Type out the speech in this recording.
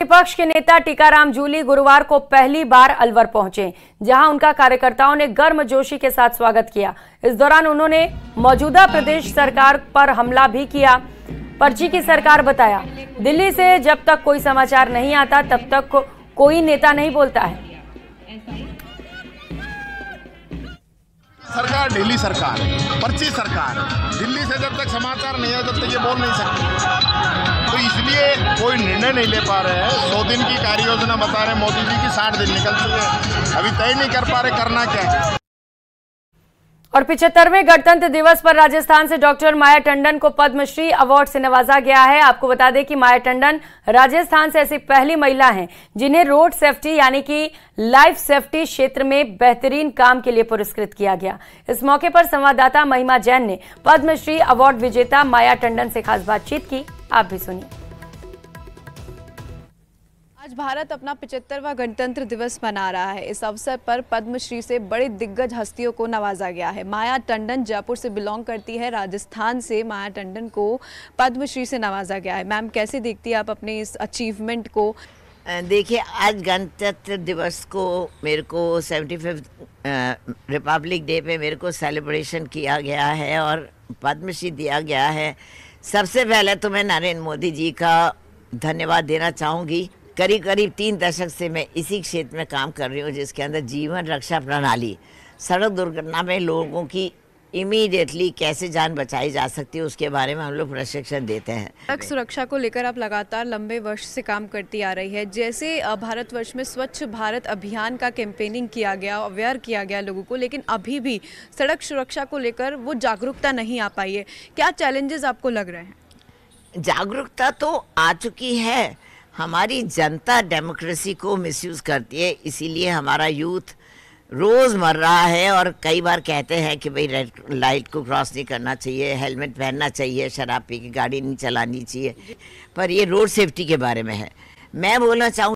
विपक्ष के नेता टीकाराम जूली गुरुवार को पहली बार अलवर पहुंचे जहां उनका कार्यकर्ताओं ने गर्म जोशी के साथ स्वागत किया इस दौरान उन्होंने मौजूदा प्रदेश सरकार पर हमला भी किया पर्ची की सरकार बताया दिल्ली से जब तक कोई समाचार नहीं आता तब तक को, कोई नेता नहीं बोलता है सरकार दिल्ली सरकार पर्ची सरकार दिल्ली से जब तक समाचार नहीं आता तब तक ये बोल नहीं सकती तो इसलिए कोई निर्णय नहीं ले पा रहे हैं सौ दिन की कार्य योजना बता रहे मोदी जी की साठ दिन निकल चुके हैं अभी तय नहीं कर पा रहे करना क्या है और पिछहत्तरवें गणतंत्र दिवस पर राजस्थान से डॉक्टर माया टंडन को पद्मश्री अवार्ड से नवाजा गया है आपको बता दें कि माया टंडन राजस्थान से ऐसी पहली महिला हैं जिन्हें रोड सेफ्टी यानी कि लाइफ सेफ्टी क्षेत्र में बेहतरीन काम के लिए पुरस्कृत किया गया इस मौके पर संवाददाता महिमा जैन ने पद्मश्री अवार्ड विजेता माया टंडन से खास बातचीत की आप भी सुनिए आज भारत अपना पिछहत्तरवा गणतंत्र दिवस मना रहा है इस अवसर पर पद्मश्री से बड़े दिग्गज हस्तियों को नवाजा गया है माया टंडन जयपुर से बिलोंग करती है राजस्थान से माया टंडन को पद्मश्री से नवाजा गया है मैम कैसे देखती है आप अपने इस अचीवमेंट को देखिए आज गणतंत्र दिवस को मेरे को सेवेंटी फिफ्थ रिपब्लिक डे पे मेरे को सेलिब्रेशन किया गया है और पद्मश्री दिया गया है सबसे पहले तो मैं नरेंद्र मोदी जी का धन्यवाद देना चाहूँगी करीब करीब तीन दशक से मैं इसी क्षेत्र में काम कर रही हूँ जिसके अंदर जीवन रक्षा प्रणाली सड़क दुर्घटना में लोगों की इमीडिएटली कैसे जान बचाई जा सकती है उसके बारे में हम लोग प्रशिक्षण देते हैं सड़क सुरक्षा को लेकर आप लगातार लंबे वर्ष से काम करती आ रही है जैसे भारतवर्ष में स्वच्छ भारत अभियान का कैंपेनिंग किया गया अवेयर किया गया लोगों को लेकिन अभी भी सड़क सुरक्षा को लेकर वो जागरूकता नहीं आ पाई है क्या चैलेंजेस आपको लग रहे हैं जागरूकता तो आ चुकी है हमारी जनता डेमोक्रेसी को मिसयूज़ करती है इसीलिए हमारा यूथ रोज़ मर रहा है और कई बार कहते हैं कि भाई रेड लाइट को क्रॉस नहीं करना चाहिए हेलमेट पहनना चाहिए शराब पी के गाड़ी नहीं चलानी चाहिए पर ये रोड सेफ्टी के बारे में है मैं बोलना चाहूँ